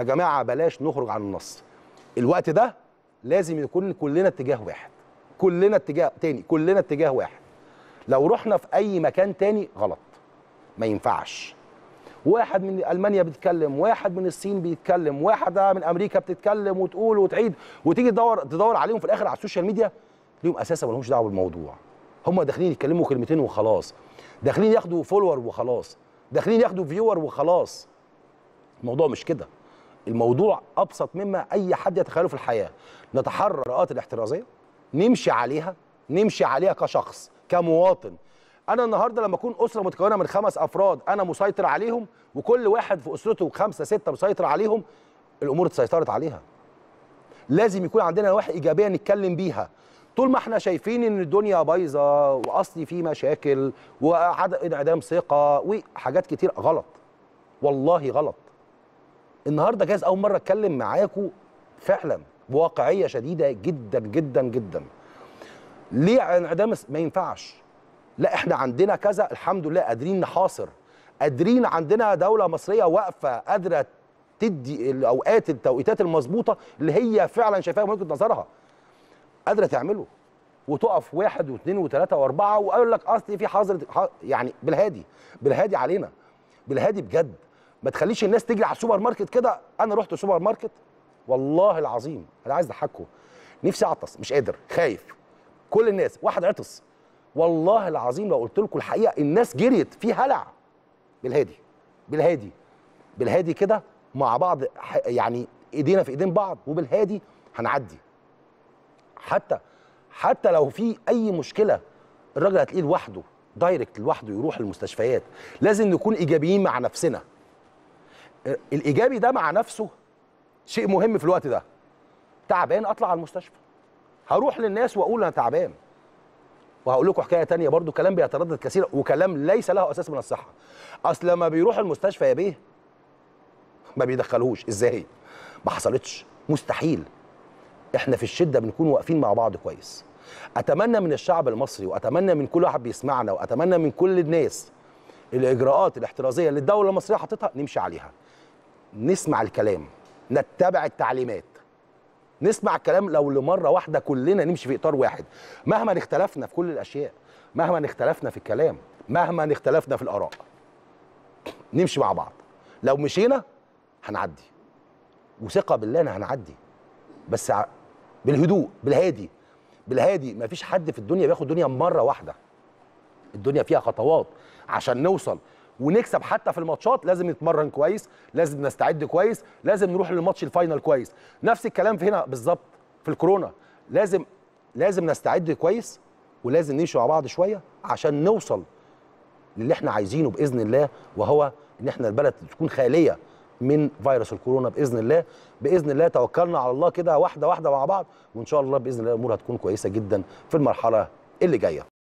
يا جماعه بلاش نخرج عن النص الوقت ده لازم يكون كلنا اتجاه واحد كلنا اتجاه تاني كلنا اتجاه واحد لو رحنا في اي مكان تاني غلط ما ينفعش واحد من المانيا بيتكلم واحد من الصين بيتكلم واحده من امريكا بتتكلم وتقول وتعيد وتيجي تدور تدور عليهم في الاخر على السوشيال ميديا ليهم اساسا ما لهمش دعوه بالموضوع هم داخلين يتكلموا كلمتين وخلاص داخلين ياخدوا فولور وخلاص داخلين ياخدوا فيور وخلاص الموضوع مش كده الموضوع ابسط مما اي حد يتخيله في الحياه نتحرر الاوقات الاحترازيه نمشي عليها نمشي عليها كشخص كمواطن انا النهارده لما اكون اسره متكونه من خمس افراد انا مسيطر عليهم وكل واحد في اسرته خمسه سته مسيطر عليهم الامور اتسيطرت عليها لازم يكون عندنا نواحي ايجابيه نتكلم بيها طول ما احنا شايفين ان الدنيا بايظه واصلي في مشاكل وعدم انعدام ثقه وحاجات كتير غلط والله غلط النهارده جايز اول مره اتكلم معاكم فعلا بواقعيه شديده جدا جدا جدا ليه انعدام ما ينفعش لا احنا عندنا كذا الحمد لله قادرين نحاصر قادرين عندنا دوله مصريه واقفه قادره تدي الاوقات التوقيتات المظبوطه اللي هي فعلا شايفاها من وجهه نظرها قادره تعمله وتقف واحد واثنين وثلاثه واربعه وقال لك اصل في حظر يعني بالهادي بالهادي علينا بالهادي بجد ما تخليش الناس تجري على السوبر ماركت كده انا رحت سوبر ماركت والله العظيم انا عايز اضحكه نفسي اعطس مش قادر خايف كل الناس واحد عطس والله العظيم لو قلت لكم الحقيقه الناس جريت في هلع بالهادي بالهادي بالهادي كده مع بعض يعني ايدينا في ايدين بعض وبالهادي هنعدي حتى حتى لو في اي مشكله الراجل هتلاقيه لوحده دايركت لوحده يروح المستشفيات لازم نكون ايجابيين مع نفسنا الايجابي ده مع نفسه شيء مهم في الوقت ده تعبان اطلع على المستشفى هروح للناس واقول انا تعبان وهقول لكم حكايه تانية برضو كلام بيتردد كثيرا وكلام ليس له اساس من الصحه اصل لما بيروح المستشفى يا بيه ما بيدخلوش ازاي ما حصلتش مستحيل احنا في الشده بنكون واقفين مع بعض كويس اتمنى من الشعب المصري واتمنى من كل واحد بيسمعنا واتمنى من كل الناس الاجراءات الاحترازيه اللي الدوله المصريه حاططها نمشي عليها نسمع الكلام نتبع التعليمات نسمع الكلام لو لمره واحده كلنا نمشي في اطار واحد مهما اختلفنا في كل الاشياء مهما اختلفنا في الكلام مهما اختلفنا في الاراء نمشي مع بعض لو مشينا هنعدي وثقه بالله انا هنعدي بس بالهدوء بالهادي بالهادي مفيش حد في الدنيا بياخد دنيا مره واحده الدنيا فيها خطوات عشان نوصل ونكسب حتى في الماتشات لازم نتمرن كويس لازم نستعد كويس لازم نروح للماتش الفاينل كويس نفس الكلام في هنا بالظبط في الكورونا لازم لازم نستعد كويس ولازم نمشي مع بعض شويه عشان نوصل للي احنا عايزينه باذن الله وهو ان احنا البلد تكون خاليه من فيروس الكورونا باذن الله باذن الله توكلنا على الله كده واحده واحده مع بعض وان شاء الله باذن الله الامور هتكون كويسه جدا في المرحله اللي جايه